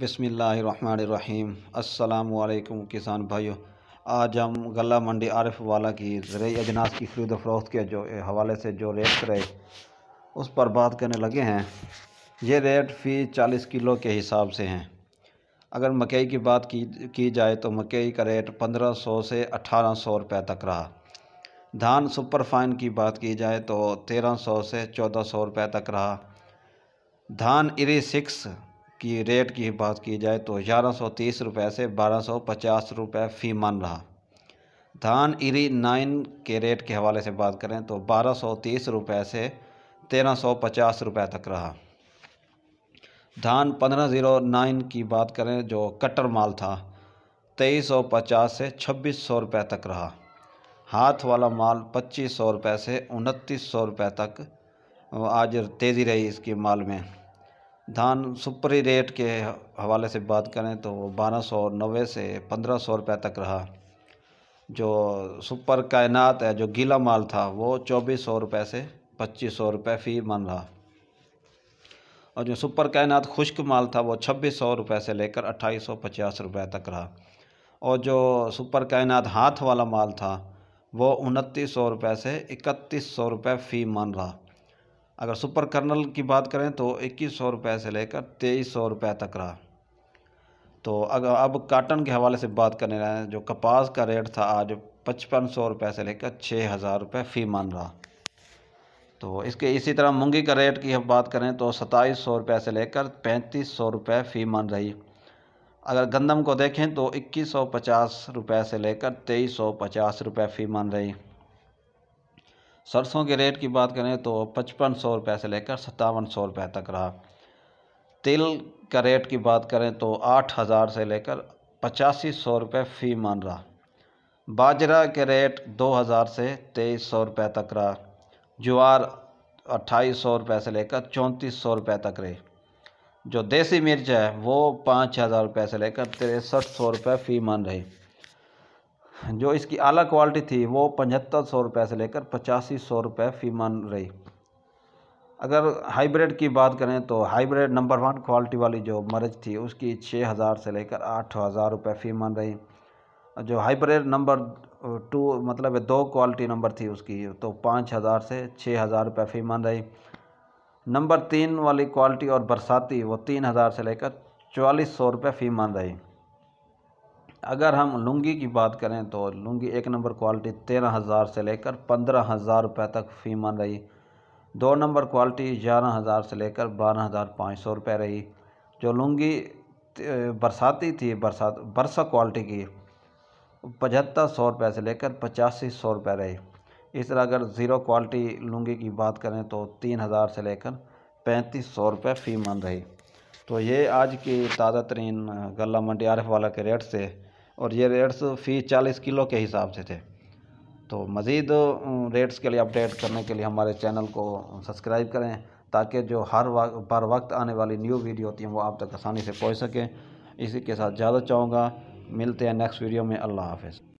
बसमीम अल्लाम किसान भाइयों आज हम गला मंडी आरफ वाला की ज़रिए अजनास की खरीद फरोख्त के जो हवाले से जो रेट रहे उस पर बात करने लगे हैं ये रेट फ़ी चालीस किलो के हिसाब से हैं अगर मकई की बात की की जाए तो मकई का रेट पंद्रह सौ से अठारह सौ रुपये तक रहा धान सुपर फाइन की बात की जाए तो तेरह सौ से चौदह सौ रुपये तक रहा धान इरी सिक्स की रेट की बात की जाए तो ग्यारह सौ तीस रुपये से बारह सौ पचास रुपये फ़ी मान रहा धान इरी नाइन के रेट के हवाले से बात करें तो बारह सौ तीस रुपये से तेरह सौ पचास रुपये तक रहा धान पंद्रह ज़ीरो नाइन की बात करें जो कटर माल था तेईस सौ पचास से छब्बीस सौ रुपये तक रहा हाथ वाला माल पच्चीस सौ रुपये से उनतीस सौ रुपये तक आज तेज़ी रही इसके माल में धान सुपरी रेट के हवाले से बात करें तो बारह सौ नबे से पंद्रह सौ रुपये तक रहा जो सुपर कायनात है जो गीला माल था वो चौबीस सौ रुपये से पच्चीस सौ रुपये फ़ी मन रहा और जो सुपर कायनात खुश्क माल था वो छब्बीस सौ रुपये से लेकर अट्ठाईस सौ पचास रुपये तक रहा और जो सुपर कायनात हाथ वाला माल था वो उनतीस सौ रुपये से इकतीस सौ रुपये फ़ी मन रहा अगर सुपर कर्नल की बात करें तो इक्कीस सौ रुपये से लेकर तेईस सौ रुपये तक रहा तो अगर अब काटन के हवाले से बात करने रहे जो कपास का रेट था आज पचपन सौ रुपये से लेकर छः हज़ार रुपये फ़ी मान रहा तो इसके इसी तरह मूँगी का रेट की हम बात करें तो सताईस सौ रुपये से लेकर पैंतीस सौ रुपये फ़ी मान रही अगर गंदम को देखें तो इक्कीस सौ पचास रुपये से लेकर तेईस सौ पचास रुपये फ़ी मान रही सरसों के रेट की बात करें तो पचपन सौ रुपये से लेकर सत्तावन सौ रुपये तक रहा तिल का रेट की बात करें तो आठ हज़ार से लेकर पचासी सौ रुपये फ़ी मान रहा बाजरा के रेट दो हज़ार से तेईस सौ रुपये तक रहा ज्वार अट्ठाईस सौ रुपये से लेकर चौंतीस सौ रुपये तक रही जो देसी मिर्च है वो पाँच हज़ार रुपये से लेकर तिरसठ सौ रुपये फ़ी मान रही जो इसकी आला क्वालिटी थी वो पचहत्तर सौ रुपये से लेकर पचासी सौ रुपये फ़ीमान रही अगर हाइब्रिड की बात करें तो हाइब्रिड नंबर वन क्वालिटी वाली जो मर्ज थी उसकी छः हज़ार से लेकर आठ हज़ार रुपये फ़ीमान रही जो हाइब्रिड नंबर टू मतलब दो क्वालिटी नंबर थी उसकी तो पाँच हज़ार से छः हज़ार रुपये फीमान रही नंबर तीन वाली क्वालिटी और बरसाती वो तीन हज़ार से लेकर चवालीस सौ रुपये फ़ी मान रही अगर हम लुंगी की बात करें तो लुंगी एक नंबर क्वालिटी तेरह हज़ार से लेकर पंद्रह हज़ार रुपये तक फीमन रही दो नंबर क्वालिटी ग्यारह हज़ार से लेकर बारह हज़ार पाँच सौ रुपये रही जो लुंगी बरसाती थी बरसात बरसा क्वालिटी की पचहत्तर सौ रुपये से लेकर पचासी सौ रुपये रही इस तरह अगर ज़ीरो क्वालिटी लुंगी की बात करें तो तीन हज़ार से लेकर पैंतीस सौ रुपये फ़ी मंद रही तो ये आज की ताज़ा तरीन गला मंडी आरफ वाला के रेट से और ये रेट्स फ़ी चालीस किलो के हिसाब से थे तो मज़ीद रेट्स के लिए अपडेट करने के लिए हमारे चैनल को सब्सक्राइब करें ताकि जो हर वक्त पर वक्त आने वाली न्यू वीडियो होती हैं वो आप तक आसानी से पहुँच सकें इसी के साथ ज़्यादा चाहूँगा मिलते हैं नेक्स्ट वीडियो में अल्लाह हाफिज़